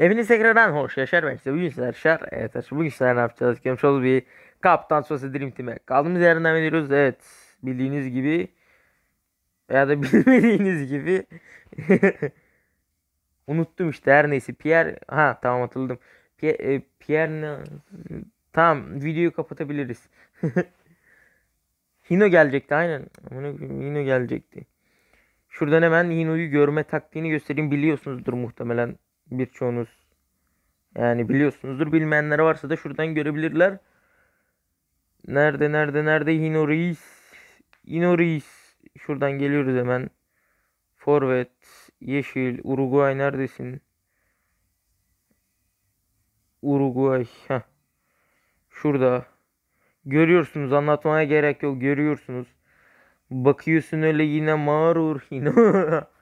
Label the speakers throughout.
Speaker 1: Hepiniz tekrardan hoş yaşar ben size bugün sizler yaşar. Evet arkadaşlar bugün sizler ne yapacağız? Kemşoğlu bir Kaptan Sosa Dream Team'e kaldığımız yerden devam ediyoruz. Evet bildiğiniz gibi veya da bilmediğiniz gibi unuttum işte her neyse Pierre ha tamam hatırladım. Pierre, Pierre ne? Tamam videoyu kapatabiliriz. Hino gelecekti aynen. Hino gelecekti. Şuradan hemen Hino'yu görme taktiğini göstereyim. Biliyorsunuzdur muhtemelen birçoğunuz yani biliyorsunuzdur. Bilmeyenler varsa da şuradan görebilirler. Nerede nerede nerede Hino Reis. Şuradan geliyoruz hemen. Forvet. Yeşil. Uruguay neredesin? Uruguay. Heh. Şurada. Görüyorsunuz anlatmaya gerek yok. Görüyorsunuz. Bakıyorsun öyle yine mağrur. Hino.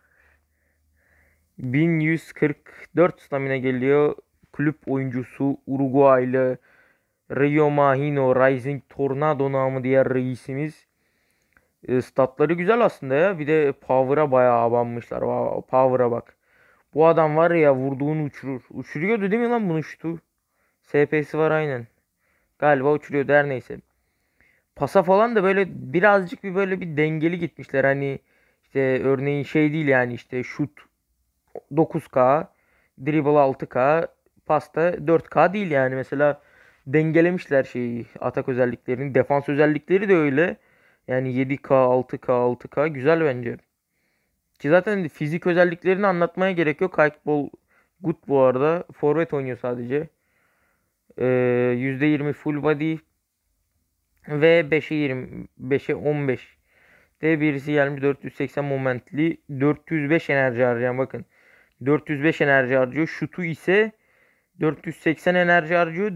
Speaker 1: 1144 stamina geliyor. Kulüp oyuncusu Uruguaylı Rio Mahino Rising Tornado namı diğer reisimiz. E, statları güzel aslında ya. Bir de Power'a bayağı abanmışlar. Power'a bak. Bu adam var ya vurduğunu uçurur. Uçuruyordu değil mi lan bunu şutu? SP'si var aynen. Galiba uçuruyor der neyse. Pasa falan da böyle birazcık bir böyle bir dengeli gitmişler. Hani işte örneğin şey değil yani işte şut 9K, dribble 6K, pasta 4K değil yani. Mesela dengelemişler şeyi atak özelliklerini. Defans özellikleri de öyle. Yani 7K, 6K, 6K güzel bence. Ki zaten fizik özelliklerini anlatmaya gerek yok. Kykeball good bu arada. Forvet oynuyor sadece. Ee, %20 full body ve 5'e 20, 5'e 15 D birisi gelmiş 480 momentli 405 enerji harcayan bakın. 405 enerji harcıyor. Şutu ise 480 enerji harcıyor.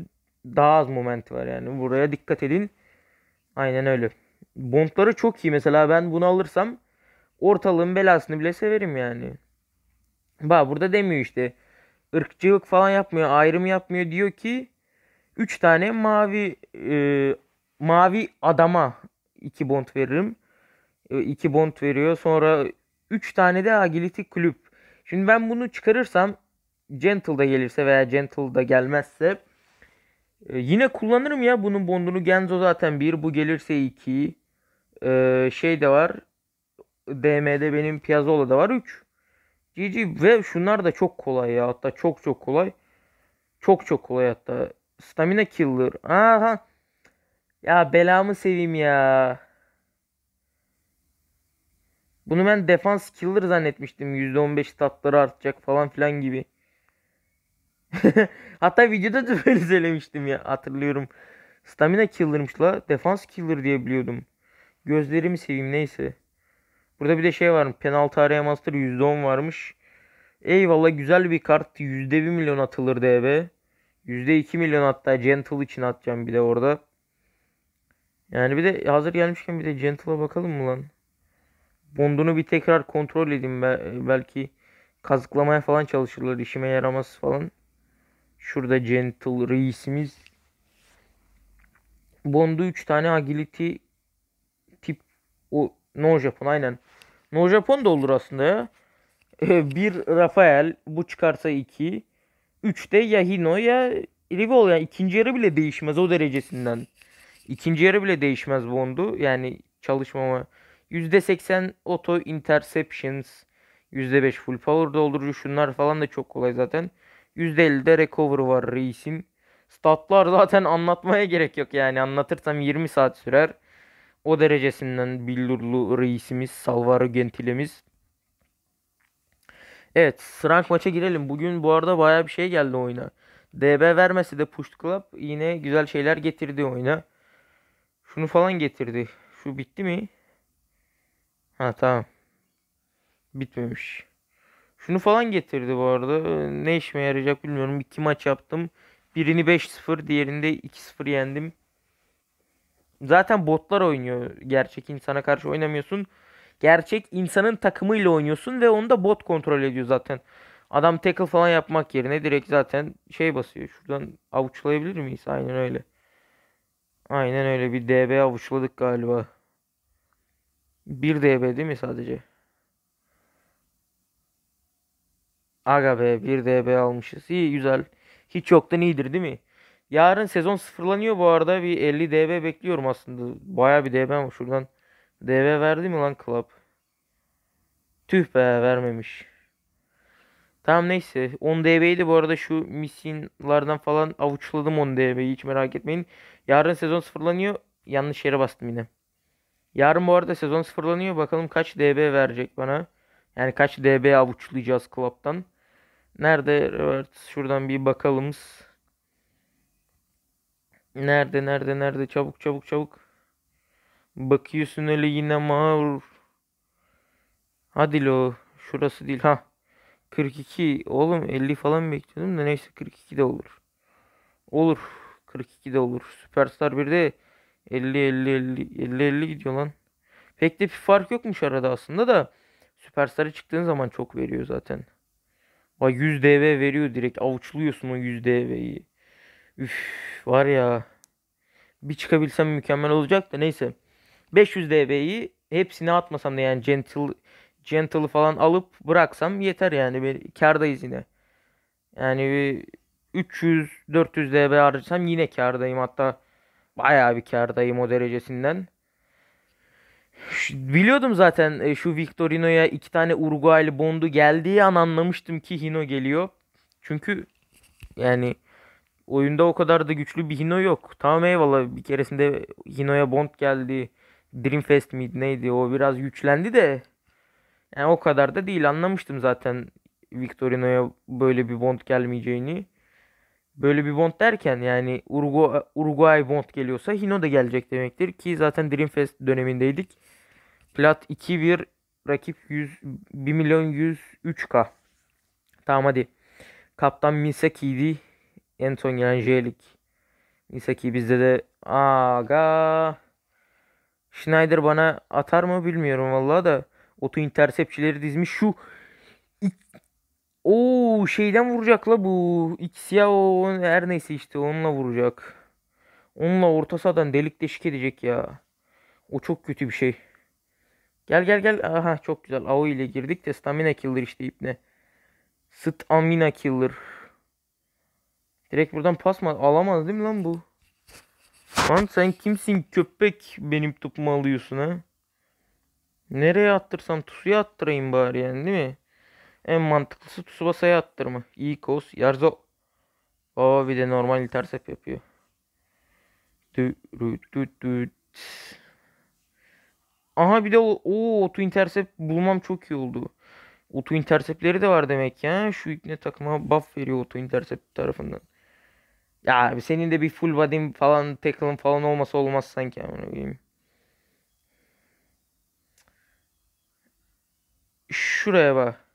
Speaker 1: Daha az moment var yani. Buraya dikkat edin. Aynen öyle. Bondları çok iyi. Mesela ben bunu alırsam ortalığın belasını bile severim yani. Bak burada demiyor işte. ırkçılık falan yapmıyor. Ayrım yapmıyor. Diyor ki 3 tane mavi e, mavi adama 2 bond veririm. 2 e, bond veriyor. Sonra 3 tane de agility kulüp. Şimdi ben bunu çıkarırsam Gentle da gelirse veya Gentle da gelmezse e, yine kullanırım ya bunun bondunu. Genzo zaten bir bu gelirse iki e, şey de var. DM'de benim Piazzolla da var üç GG ve şunlar da çok kolay ya. Hatta çok çok kolay. Çok çok kolay hatta. Stamina Killer. Aha. Ya belamı seveyim ya. Bunu ben defans killer zannetmiştim. %15 tatları artacak falan filan gibi. Hatta videoda da böyle söylemiştim ya hatırlıyorum. Stamina killer'mış la. Defans killer diye biliyordum. Gözlerimi seveyim neyse. Burada bir de şey var. Penaltı araya master %10 varmış. Eyvallah güzel bir kart. %1 milyon atılır DB. %2 milyon hatta Gentle için atacağım bir de orada. Yani bir de hazır gelmişken bir de Gentle'a bakalım mı lan? Bond'unu bir tekrar kontrol edeyim. Belki kazıklamaya falan çalışırlar. işime yaramaz falan. Şurada Gentle reisimiz. Bond'u 3 tane agility tip o No Japon aynen. No Japon da olur aslında ya. Ee, bir Rafael bu çıkarsa 2. 3 de ya Hino ya Rivol yani ikinci yarı bile değişmez o derecesinden. İkinci yarı bile değişmez Bond'u. Yani çalışmama %80 auto interceptions, %5 full power dolduruyor, şunlar falan da çok kolay zaten. %50'de recover var reisin. Statlar zaten anlatmaya gerek yok yani anlatırsam 20 saat sürer. O derecesinden billurlu reisimiz Salvaro Gentilemiz. Evet Frank maça girelim. Bugün bu arada baya bir şey geldi oyuna. DB vermesi de Push Club yine güzel şeyler getirdi oyuna. Şunu falan getirdi. Şu bitti mi? Ha tamam. Bitmemiş. Şunu falan getirdi bu arada. Ee, ne işime yarayacak bilmiyorum. İki maç yaptım. Birini 5-0 diğerinde 2-0 yendim. Zaten botlar oynuyor. Gerçek insana karşı oynamıyorsun. Gerçek insanın takımıyla oynuyorsun ve onu da bot kontrol ediyor zaten. Adam tackle falan yapmak yerine direkt zaten şey basıyor. Şuradan avuçlayabilir miyiz? Aynen öyle. Aynen öyle bir DB avuçladık galiba. 1 DB değil mi sadece? Aga be 1 DB almışız. İyi güzel. Hiç yoktan iyidir değil mi? Yarın sezon sıfırlanıyor bu arada. Bir 50 DB bekliyorum aslında. Baya bir DB ama şuradan DB verdi mi lan club? Tüh be vermemiş. Tamam neyse. 10 DB'ydi bu arada şu misinlardan falan avuçladım 10 DB'yi hiç merak etmeyin. Yarın sezon sıfırlanıyor. Yanlış yere bastım yine. Yarın bu arada sezon sıfırlanıyor. Bakalım kaç DB verecek bana. Yani kaç DB avuçlayacağız Club'dan. Nerede evet, şuradan bir bakalım. Nerede nerede nerede çabuk çabuk çabuk. Bakıyorsun öyle yine mağur. Hadi lo şurası değil ha. 42 oğlum 50 falan bekliyordum da neyse 42 de olur. Olur 42 de olur. Süperstar de 50 50 50 50 50 gidiyor lan. Pek de bir fark yokmuş arada aslında da Süperstar'a çıktığın zaman çok veriyor zaten. Vay 100 DV veriyor direkt. Avuçluyorsun o 100 DV'yi. Üf var ya. Bir çıkabilsem mükemmel olacak da neyse. 500 DV'yi hepsini atmasam da yani Gentle gentle falan alıp bıraksam yeter yani. Bir kardayız yine. Yani 300-400 DB harcasam yine kardayım. Hatta bayağı bir kardayım o derecesinden. Biliyordum zaten e, şu Victorino'ya iki tane Uruguaylı Bond'u geldiği an anlamıştım ki Hino geliyor. Çünkü yani oyunda o kadar da güçlü bir Hino yok. Tamam eyvallah bir keresinde Hino'ya Bond geldi. Dreamfest miydi neydi o biraz güçlendi de yani o kadar da değil anlamıştım zaten Victorino'ya böyle bir Bond gelmeyeceğini. Böyle bir bond derken yani Uruguay, Uruguay bond geliyorsa Hino da gelecek demektir ki zaten Dreamfest dönemindeydik. Plat 2-1 rakip 100, 1 milyon 103k. Tamam hadi. Kaptan Misaki'ydi. En son gelen Jelik. Misaki bizde de aga. Schneider bana atar mı bilmiyorum vallahi da. Otu intersepçileri dizmiş. Şu o şeyden vuracak la bu. Xia o her neyse işte onunla vuracak. Onunla orta sahadan delik deşik edecek ya. O çok kötü bir şey. Gel gel gel. Aha çok güzel. AO ile girdik de stamina killer işte ipne. Stamina killer. Direkt buradan pas mı alamaz değil mi lan bu? Lan sen kimsin köpek benim topumu alıyorsun ha? Nereye attırsam tusuya attırayım bari yani değil mi? En mantıklısı Tsubasa'ya attırma. Ikos, Yarzo. Baba bir de normal intercept yapıyor. Dü, dü, dü, dü. Aha bir de o, o otu intercept bulmam çok iyi oldu. Otu interceptleri de var demek ya. Şu ikne takıma buff veriyor otu intercept tarafından. Ya senin de bir full body'm falan tackle'ın falan olması olmaz sanki amına koyayım. Şuraya bak.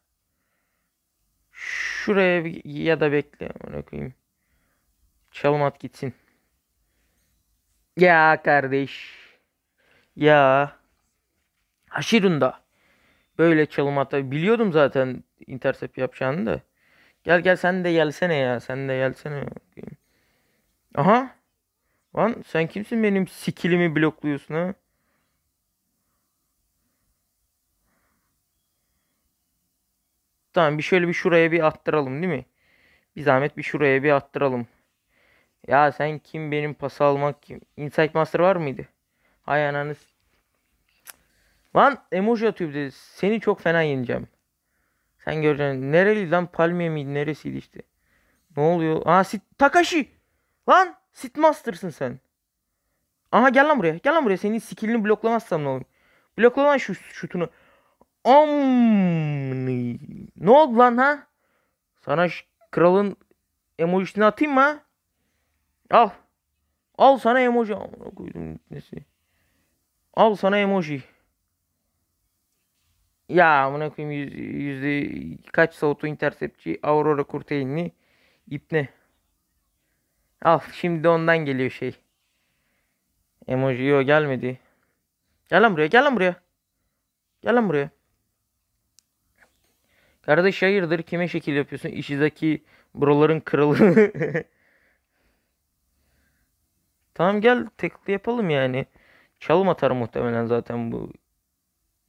Speaker 1: Şuraya ya da bekle. Bırakayım. Çalım at gitsin. Ya kardeş. Ya. Haşirunda. Böyle çalım at. Biliyordum zaten intercept yapacağını da. Gel gel sen de gelsene ya. Sen de gelsene. Aha. Lan sen kimsin benim sikilimi blokluyorsun ha? Tamam bir şöyle bir şuraya bir attıralım değil mi? Bir zahmet bir şuraya bir attıralım. Ya sen kim benim pası almak kim? Insight Master var mıydı? Hay ananız. Lan emoji atıyor dedi. Seni çok fena yeneceğim. Sen göreceksin. Nereli lan? Palmiye miydi? Neresiydi işte? Ne oluyor? Aa sit Takashi. Lan sit master'sın sen. Aha gel lan buraya. Gel lan buraya. Senin skillini bloklamazsam ne olur? Blokla lan şu şutunu. Omni. Ne oldu lan ha? Sana kralın emojisini atayım mı Al. Al sana emoji. Amına koydum nesi. Al sana emoji. Ya amına koyayım yüz, yüzde kaç soğutu intersepçi Aurora Kurteynli ipne. Al şimdi ondan geliyor şey. Emoji yok gelmedi. Gel lan buraya gel lan buraya. Gel lan buraya. Kardeş hayırdır kime şekil yapıyorsun? İşizaki buraların kralı. tamam gel tekli yapalım yani. Çalım atar muhtemelen zaten bu.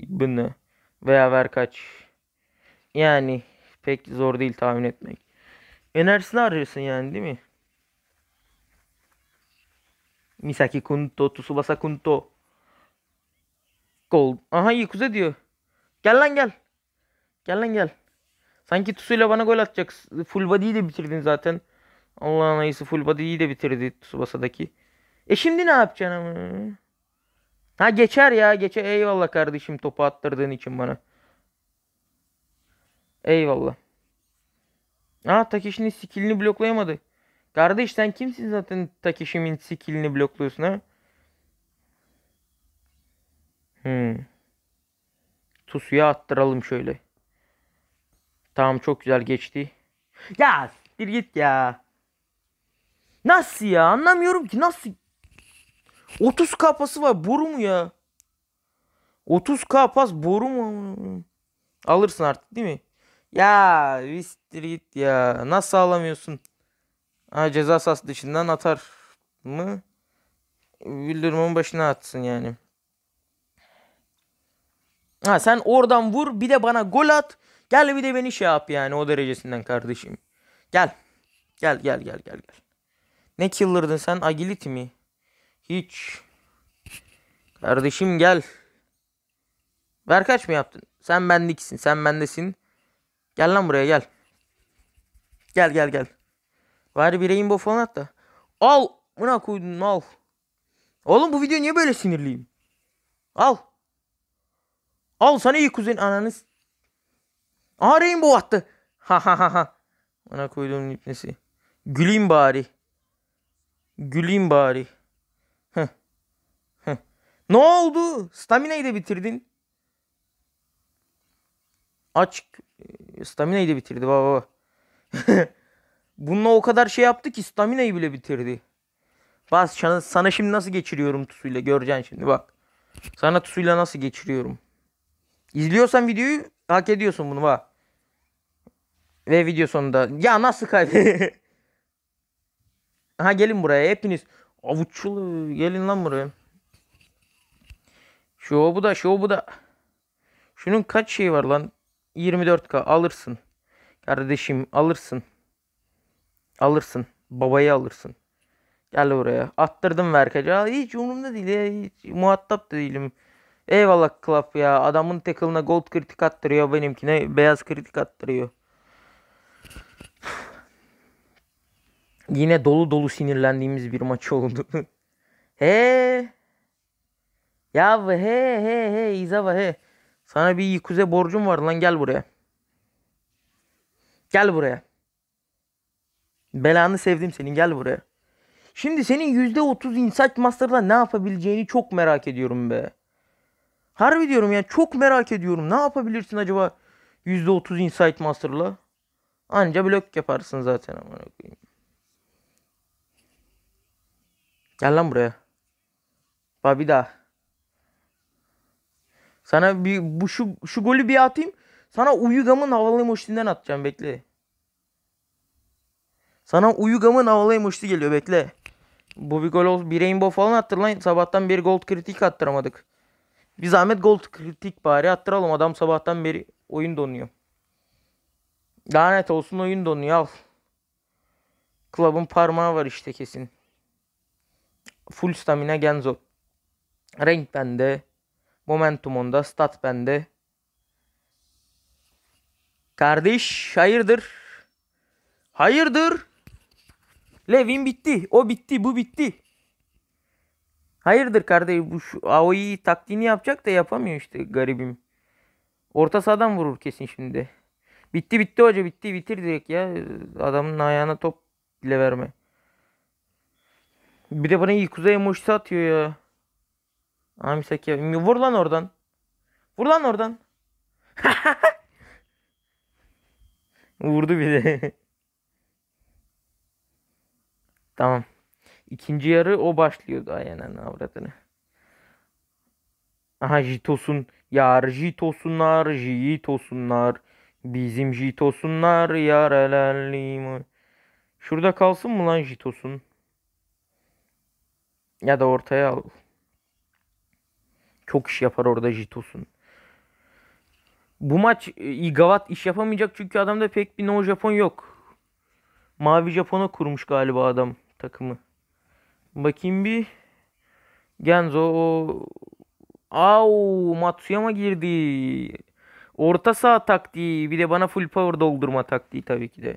Speaker 1: Bunu. Veya ver kaç. Yani pek zor değil tahmin etmek. Enerjisini arıyorsun yani değil mi? Misaki Kunto, Tsubasa Kunto. Gold. Aha Yakuza diyor. Gel lan gel. Gel lan gel. Sanki Tsuyla bana gol atacak. Full body'yi de bitirdin zaten. Allah'ın ayısı full body'yi de bitirdi Tsubasa'daki. E şimdi ne yapacaksın ama? Ha geçer ya. Geçer. Eyvallah kardeşim topu attırdığın için bana. Eyvallah. Aa Takeshi'nin skillini bloklayamadı. Kardeş sen kimsin zaten Takeshi'nin skillini blokluyorsun ha? Hmm. Tusuya attıralım şöyle. Tamam çok güzel geçti. Ya bir git ya. Nasıl ya anlamıyorum ki nasıl. 30 kapası var boru mu ya? 30 kapas boru mu? Alırsın artık değil mi? Ya vistir git ya. Nasıl alamıyorsun? Ha, ceza sahası dışından atar mı? Bildirmanın başına atsın yani. Ha sen oradan vur bir de bana gol at. Gel bir de beni şey yap yani o derecesinden kardeşim. Gel. Gel gel gel gel gel. Ne killer'dın sen? Agility mi? Hiç. Kardeşim gel. Ver kaç mı yaptın? Sen bendikisin. Sen bendesin. Gel lan buraya gel. Gel gel gel. Var bir rainbow falan at da. Al. Buna koydun al. Oğlum bu video niye böyle sinirliyim? Al. Al sana iyi kuzen ananız. Aa Rainbow attı. Ha ha ha ha. Ona koyduğum ipnesi. Güleyim bari. Güleyim bari. Ne oldu? Stamina'yı da bitirdin. Aç. Ee, stamina'yı da bitirdi baba. baba. Bununla o kadar şey yaptı ki stamina'yı bile bitirdi. Bas sana, sana şimdi nasıl geçiriyorum tusuyla göreceksin şimdi bak. Sana tusuyla nasıl geçiriyorum. İzliyorsan videoyu hak ediyorsun bunu bak. Ve video sonunda ya nasıl kaydı? ha gelin buraya hepiniz. Avuççulu gelin lan buraya. Şu bu da şu bu da. Şunun kaç şeyi var lan? 24k alırsın. Kardeşim alırsın. Alırsın. Babayı alırsın. Gel buraya. Attırdım verkaca. Hiç umurumda değil ya. Hiç muhatap da değilim. Eyvallah Klap ya. Adamın tackle'ına gold kritik attırıyor. Benimkine beyaz kritik attırıyor. Yine dolu dolu sinirlendiğimiz bir maç oldu. he. Ya he he he İzava he. Sana bir Yikuze borcum var lan gel buraya. Gel buraya. Belanı sevdim senin gel buraya. Şimdi senin %30 Insight Master'da ne yapabileceğini çok merak ediyorum be. Harbi diyorum ya çok merak ediyorum. Ne yapabilirsin acaba %30 Insight Master'la? Anca blok yaparsın zaten ama. Gel lan buraya. Bak bir daha. Sana bir bu şu şu golü bir atayım. Sana Uyugam'ın havalı emojinden atacağım bekle. Sana Uyugam'ın havalı emoji geliyor bekle. Bu bir gol olsun bir rainbow falan attır lan. Sabahtan beri gold kritik attıramadık. Bir zahmet gold kritik bari attıralım. Adam sabahtan beri oyun donuyor. Lanet olsun oyun donuyor al. Club'ın parmağı var işte kesin. Full stamina Genzo. Renk bende. Momentum onda. Stat bende. Kardeş hayırdır? Hayırdır? Levin bitti. O bitti. Bu bitti. Hayırdır kardeş bu şu AOE'yi taktiğini yapacak da yapamıyor işte garibim. Orta sahadan vurur kesin şimdi. Bitti bitti hoca bitti bitir direkt ya. Adamın ayağına top bile verme. Bir de bana iyi kuzey emojisi atıyor ya. Amisaki vur lan oradan. Vur lan oradan. Vurdu bir de. tamam. İkinci yarı o başlıyordu aynen avradını. Aha Jitos'un yar Jitos'unlar Jitos'unlar bizim Jitos'unlar yar elelliyim. Şurada kalsın mı lan Jitos'un? Ya da ortaya al. Çok iş yapar orada Jitos'un. Bu maç e, Igavat iş yapamayacak çünkü adamda pek bir no Japon yok. Mavi Japon'a kurmuş galiba adam takımı. Bakayım bir. Genzo. Au Matsuyama girdi. Orta sağ taktiği. Bir de bana full power doldurma taktiği tabii ki de.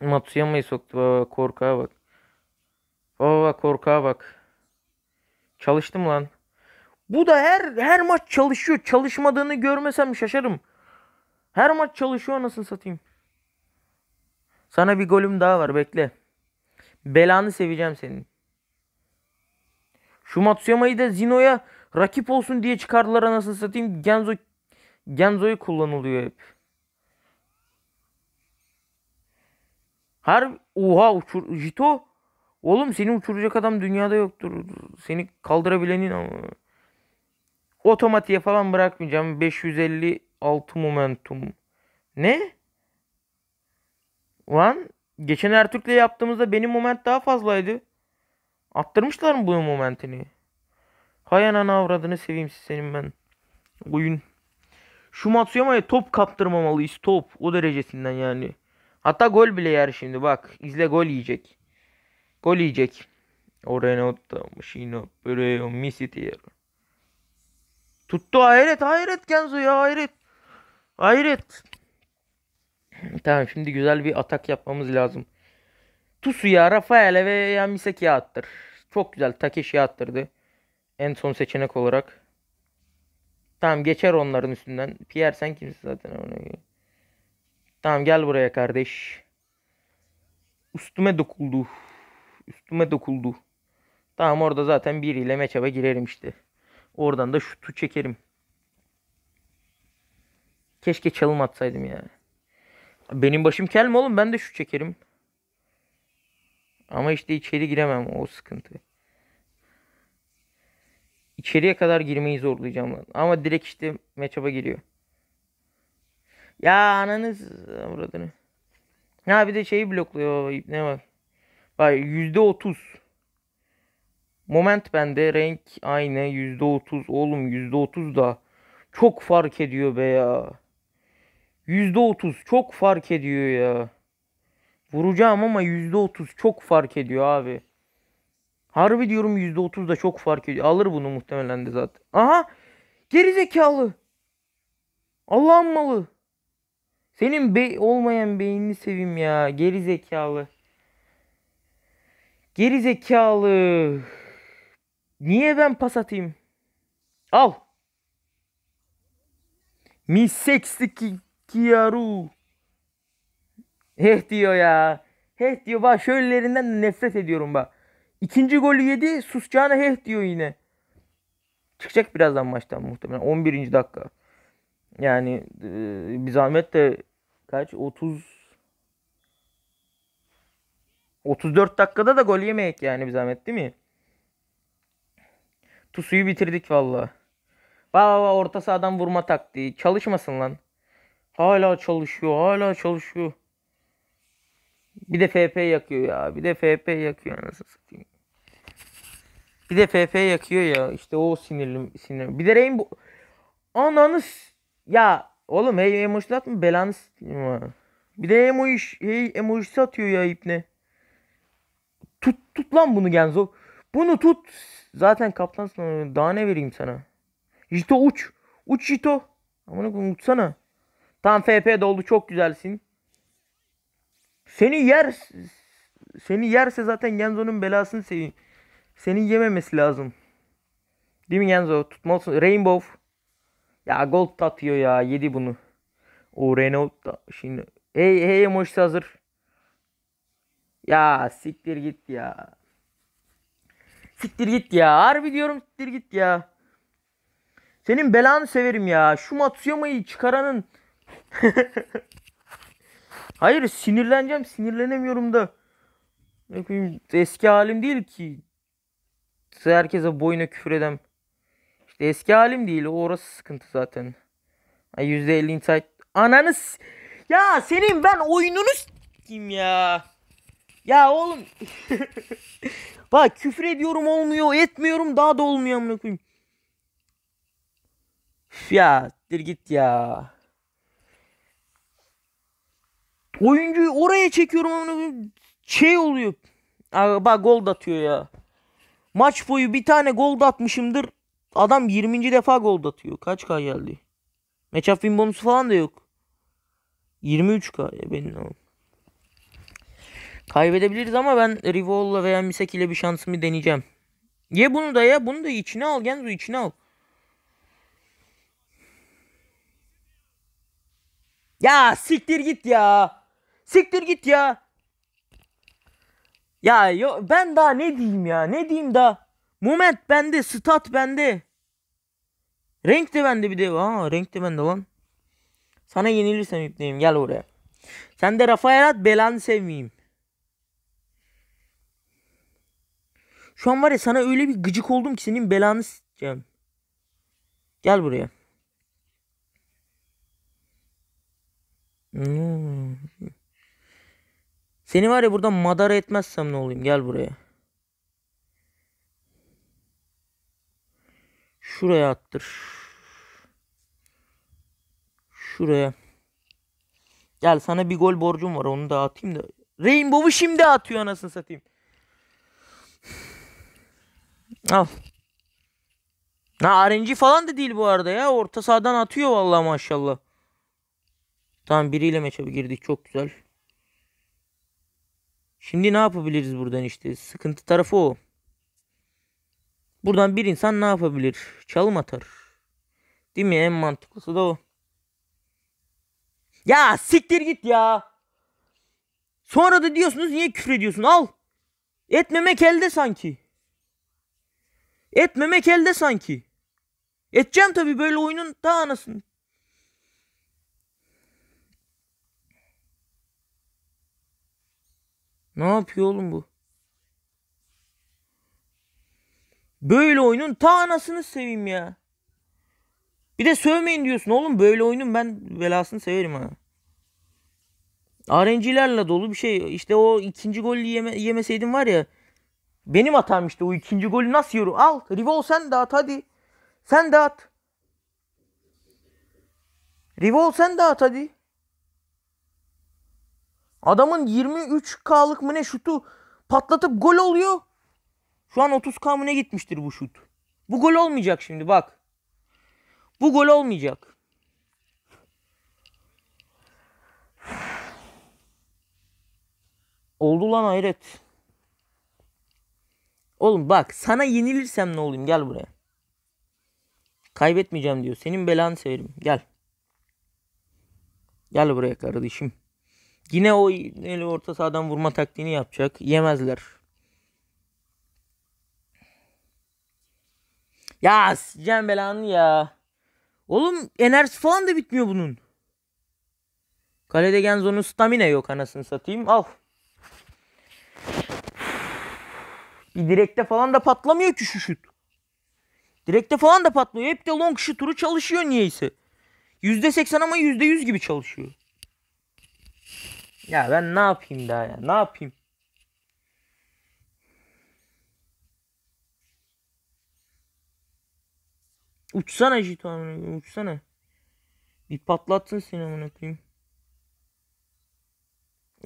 Speaker 1: Matsuyama'yı soktu. Korkağa bak. Baba korkağa bak. Çalıştım lan. Bu da her her maç çalışıyor. Çalışmadığını görmesem şaşarım. Her maç çalışıyor nasıl satayım. Sana bir golüm daha var bekle. Belanı seveceğim senin. Şu Matsuyama'yı da Zino'ya rakip olsun diye çıkardılar nasıl satayım. Genzo Genzo'yu kullanılıyor hep. Her oha uçur Jito Oğlum seni uçuracak adam dünyada yoktur. Seni kaldırabilenin ama. Otomatiğe falan bırakmayacağım. 556 momentum. Ne? Ulan geçen Ertürk'le yaptığımızda benim moment daha fazlaydı. Attırmışlar mı bu momentini? Hay anana avradını seveyim senin ben. Oyun. Şu Matsuyama'ya top kaptırmamalıyız top. O derecesinden yani. Hatta gol bile yer şimdi bak. İzle gol yiyecek. Gol yiyecek. O Renault'ta Machino Böreo Misi diye. Tuttu hayret hayret Kenzo ya hayret. Hayret. Tamam şimdi güzel bir atak yapmamız lazım. Tusu Tusu'ya, Rafael'e ve Yamiseki'ye attır. Çok güzel Takeshi'ye attırdı. En son seçenek olarak. Tamam geçer onların üstünden. Pierre sen kimsin zaten ona Tamam gel buraya kardeş. Üstüme dokuldu. Üstüme dokuldu. Tamam orada zaten biriyle meçaba girerim işte. Oradan da şutu çekerim. Keşke çalım atsaydım ya. Benim başım kel mi oğlum? Ben de şu çekerim. Ama işte içeri giremem. O sıkıntı. İçeriye kadar girmeyi zorlayacağım lan. Ama direkt işte meçaba giriyor. Ya ananız buradını. Ha bir de şeyi blokluyor. Ne bak. Yüzde otuz. Moment bende renk aynı yüzde otuz. Oğlum yüzde otuz da çok fark ediyor be ya. Yüzde otuz çok fark ediyor ya. Vuracağım ama yüzde otuz çok fark ediyor abi. Harbi diyorum yüzde otuz da çok fark ediyor. Alır bunu muhtemelen de zaten. Aha gerizekalı. Allah'ın malı. Senin be olmayan beynini sevim ya. gerizekalı zekalı. Gerizekalı. Niye ben pas atayım? Al. Mi sextiki kiaru. Heh diyor ya. Heh diyor bak şöylelerinden de nefret ediyorum bak. İkinci golü yedi susacağına heh diyor yine. Çıkacak birazdan maçtan muhtemelen 11. dakika. Yani e, bir zahmet de kaç 30 34 dakikada da gol yemeyek yani bir zahmet değil mi? Tusu'yu bitirdik valla. Valla orta sahadan vurma taktiği. Çalışmasın lan. Hala çalışıyor. Hala çalışıyor. Bir de FP yakıyor ya. Bir de FP yakıyor nasıl satayım. Bir de FP yakıyor ya. İşte o sinirli sinir. Bir de bu. Ananı ya oğlum hey emojilat mı belanı Bir de emoji hey emoji satıyor ya ipne. Tut, tut lan bunu Genzo. Bunu tut. Zaten kaplansın. Daha ne vereyim sana? Jito uç. Uç Jito. Amına koyayım uçsana. Tam FP doldu. Çok güzelsin. Seni yer seni yerse zaten Genzo'nun belasını seveyim. Seni yememesi lazım. Değil mi Genzo? Tutmalısın. Rainbow. Ya gold atıyor ya. Yedi bunu. O Renault da şimdi. Hey hey emoji hazır. Ya siktir git ya. Siktir git ya. Harbi diyorum siktir git ya. Senin belanı severim ya. Şu Matsuyama'yı çıkaranın. Hayır sinirleneceğim. Sinirlenemiyorum da. Eski halim değil ki. Herkese boyuna küfür edem. İşte eski halim değil. Orası sıkıntı zaten. %50 insight. Ananız. Ya senin ben oyununu kim ya. Ya oğlum. Bak küfür ediyorum olmuyor. Etmiyorum daha da olmuyor amına koyayım. Ya dir git ya. Oyuncuyu oraya çekiyorum amına koyayım. Şey oluyor. Aa, bak gol atıyor ya. Maç boyu bir tane gol atmışımdır. Adam 20. defa gol atıyor. Kaç K geldi? Match win bonusu falan da yok. 23K ya benim oğlum. Kaybedebiliriz ama ben Rivol'la veya Misek ile bir şansımı deneyeceğim. Ye bunu da ya bunu da içine al Genzo içine al. Ya siktir git ya. Siktir git ya. Ya yo, ben daha ne diyeyim ya ne diyeyim daha. Moment bende stat bende. Renk de bende bir de. Aa renk de bende lan. Sana yenilirsem ipleyim gel oraya. Sen de Rafael at belanı sevmeyeyim. Şu an var ya sana öyle bir gıcık oldum ki senin belanı s**eceğim. Gel buraya. Hmm. Seni var ya burada madara etmezsem ne olayım gel buraya. Şuraya attır. Şuraya. Gel sana bir gol borcum var onu da atayım da. Rainbow'u şimdi atıyor anasını satayım. Al. Ha RNG falan da değil bu arada ya. Orta sahadan atıyor vallahi maşallah. Tamam biriyle maça girdik çok güzel. Şimdi ne yapabiliriz buradan işte? Sıkıntı tarafı o. Buradan bir insan ne yapabilir? Çalım atar. Değil mi? En mantıklısı da o. Ya siktir git ya. Sonra da diyorsunuz niye küfür ediyorsun? Al. Etmemek elde sanki. Etmemek elde sanki. Edeceğim tabii böyle oyunun daha anasını. Ne yapıyor oğlum bu? Böyle oyunun ta anasını seveyim ya. Bir de sövmeyin diyorsun oğlum böyle oyunun ben velasını severim ha. RNG'lerle dolu bir şey. İşte o ikinci gol yeme, yemeseydin var ya benim hatam işte o ikinci golü nasıl yorum? Al Rivol sen de at hadi. Sen de at. Rivol sen de at hadi. Adamın 23K'lık mı ne şutu patlatıp gol oluyor. Şu an 30K mı ne gitmiştir bu şut. Bu gol olmayacak şimdi bak. Bu gol olmayacak. Oldu lan hayret. Oğlum bak sana yenilirsem ne olayım gel buraya. Kaybetmeyeceğim diyor. Senin belanı severim. Gel. Gel buraya kardeşim. Yine o eli orta sahadan vurma taktiğini yapacak. Yemezler. Ya Cem belanı ya. Oğlum enerji falan da bitmiyor bunun. Kalede Genzo'nun stamina yok anasını satayım. Al. Bir direkte falan da patlamıyor ki şu şut. Direkte falan da patlıyor. Hep de long shooter'ı çalışıyor niyeyse. seksen ama yüzde yüz gibi çalışıyor. Ya ben ne yapayım daha ya? Ne yapayım? Uçsana Jito amına uçsana. Bir patlatsın seni amına koyayım.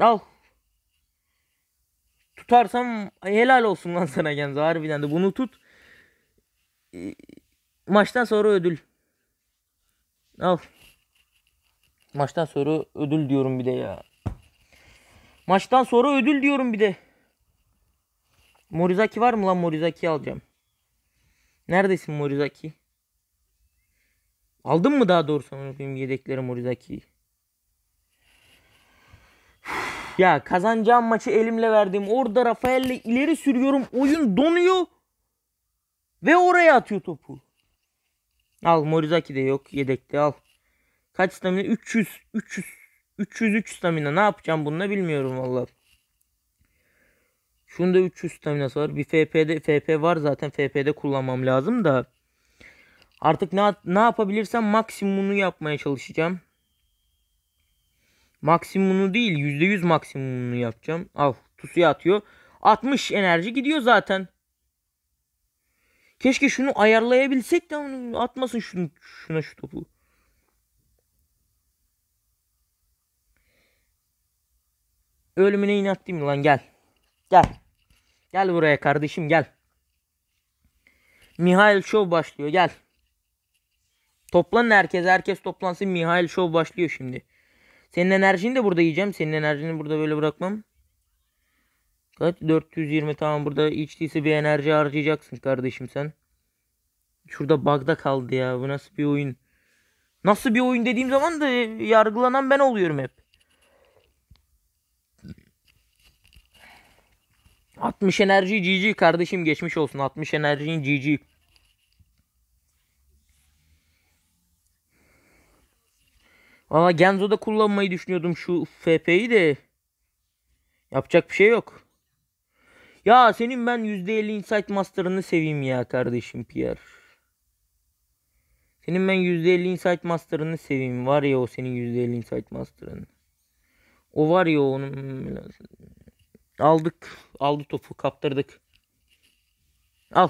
Speaker 1: Al tutarsam helal olsun lan sana Genzo harbiden de bunu tut. Ee, maçtan sonra ödül. Al. Maçtan sonra ödül diyorum bir de ya. Maçtan sonra ödül diyorum bir de. Morizaki var mı lan Morizaki alacağım. Neredesin Morizaki? Aldın mı daha doğrusu benim yedeklerim Morizaki'yi? Ya kazanacağım maçı elimle verdim. Orada Rafael'le ileri sürüyorum. Oyun donuyor. Ve oraya atıyor topu. Al Morizaki de yok. Yedekte al. Kaç stamina? 300. 300. 303 stamina. Ne yapacağım bununla bilmiyorum valla. Şunda 300 staminası var. Bir FP'de FP var zaten. FP'de kullanmam lazım da. Artık ne, ne yapabilirsem maksimumunu yapmaya çalışacağım. Maksimumunu değil %100 maksimumunu yapacağım. Al tusuya atıyor. 60 enerji gidiyor zaten. Keşke şunu ayarlayabilsek de atmasın şunu, şuna şu topu. Ölümüne inat değil mi lan gel. Gel. Gel buraya kardeşim gel. Mihail Show başlıyor gel. Toplanın herkes herkes toplansın Mihail Show başlıyor şimdi. Senin enerjini de burada yiyeceğim. Senin enerjini burada böyle bırakmam. Kaç? 420 tamam burada içtiyse bir enerji harcayacaksın kardeşim sen. Şurada bug'da kaldı ya. Bu nasıl bir oyun? Nasıl bir oyun dediğim zaman da yargılanan ben oluyorum hep. 60 enerji GG kardeşim geçmiş olsun. 60 enerjinin GG. Valla Genzo'da kullanmayı düşünüyordum şu FP'yi de. Yapacak bir şey yok. Ya senin ben %50 Insight Master'ını seveyim ya kardeşim Pierre. Senin ben %50 Insight Master'ını seveyim. Var ya o senin %50 Insight Master'ın. O var ya onun. Aldık. Aldı topu kaptırdık. Al.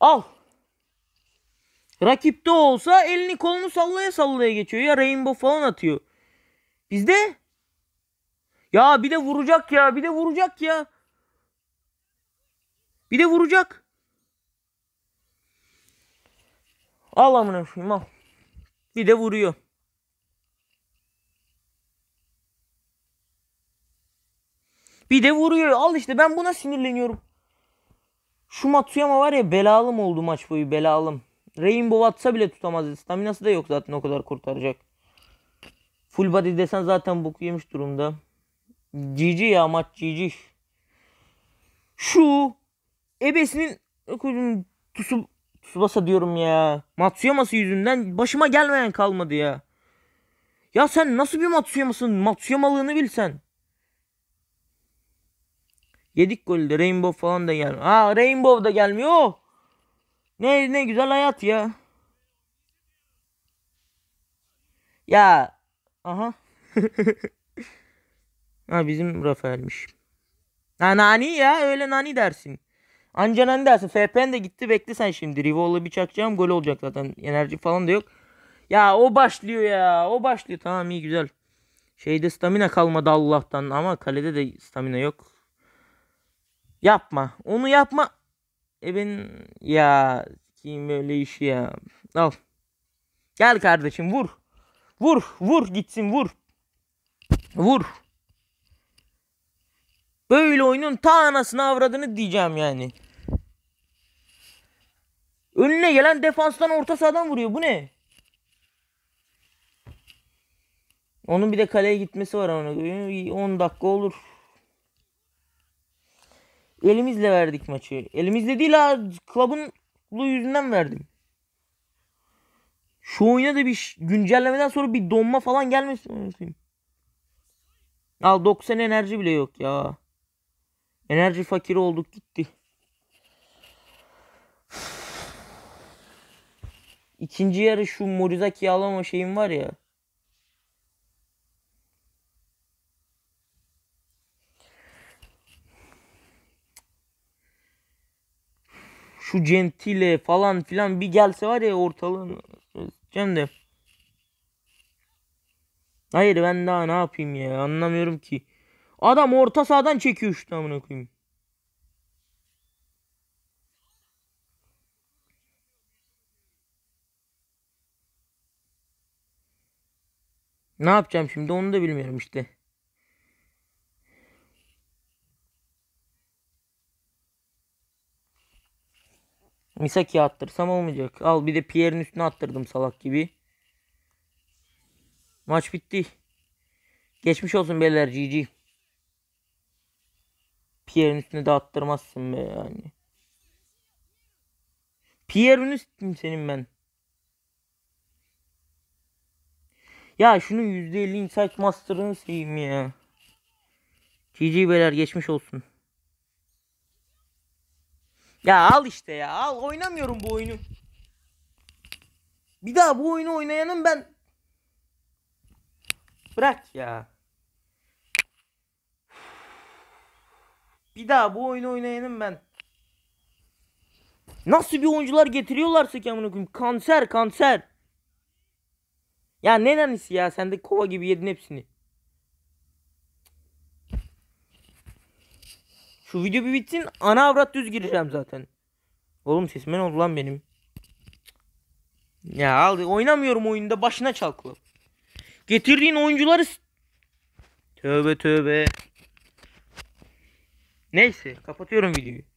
Speaker 1: Al. Rakipte olsa elini kolunu sallaya sallaya geçiyor ya rainbow falan atıyor. Bizde ya bir de vuracak ya bir de vuracak ya. Bir de vuracak. Al amına koyayım al. Bir de vuruyor. Bir de vuruyor. Al işte ben buna sinirleniyorum. Şu Matsuyama var ya belalım oldu maç boyu belalım. Rainbow atsa bile tutamaz. Staminası da yok zaten o kadar kurtaracak. Full body desen zaten bok yemiş durumda. GG ya maç GG. Şu ebesinin tusu Tsubasa diyorum ya. Matsuyaması yüzünden başıma gelmeyen kalmadı ya. Ya sen nasıl bir Matsuyamasın? Matsuyamalığını bilsen. Yedik golü de Rainbow falan da gelmiyor. Ha Rainbow da gelmiyor. Ne ne güzel hayat ya. Ya. Aha. ha bizim Rafael'miş. Ha nani ya öyle nani dersin. Anca nani dersin. FPN de gitti bekle sen şimdi. Rivola bir çakacağım gol olacak zaten. Enerji falan da yok. Ya o başlıyor ya. O başlıyor. Tamam iyi güzel. Şeyde stamina kalmadı Allah'tan ama kalede de stamina yok. Yapma. Onu yapma. Evin ya kim böyle işi ya. Al. Gel kardeşim vur. Vur vur gitsin vur. Vur. Böyle oyunun ta anasını avradını diyeceğim yani. Önüne gelen defanstan orta sahadan vuruyor. Bu ne? Onun bir de kaleye gitmesi var ona. 10 dakika olur. Elimizle verdik maçı. Elimizle değil ha. Klubun yüzünden verdim. Şu oyuna da bir güncellemeden sonra bir donma falan gelmesin. Al 90 enerji bile yok ya. Enerji fakiri olduk gitti. İkinci yarı şu Morizaki'yi alama şeyim var ya. şu Gentile falan filan bir gelse var ya ortalığın Cem Hayır ben daha ne yapayım ya anlamıyorum ki. Adam orta sahadan çekiyor şu tamına koyayım. Ne yapacağım şimdi onu da bilmiyorum işte. Misaki'ye attırsam olmayacak. Al bir de Pierre'in üstüne attırdım salak gibi. Maç bitti. Geçmiş olsun beyler GG. Pierre'in üstüne de attırmazsın be yani. Pierre'in üstüm senin ben. Ya şunun %50 Insight Master'ını seveyim ya. GG beyler geçmiş olsun. Ya al işte ya al oynamıyorum bu oyunu. Bir daha bu oyunu oynayanım ben. Bırak ya. Bir daha bu oyunu oynayanım ben. Nasıl bir oyuncular getiriyorlarsa ki amına koyayım. Kanser kanser. Ya ne nanisi ya sen de kova gibi yedin hepsini. Şu video bir bitsin. Ana avrat düz gireceğim zaten. Oğlum sesime ne oldu lan benim? Ya aldı. Oynamıyorum oyunda. Başına çalklı. Getirdiğin oyuncuları... Tövbe tövbe. Neyse. Kapatıyorum videoyu.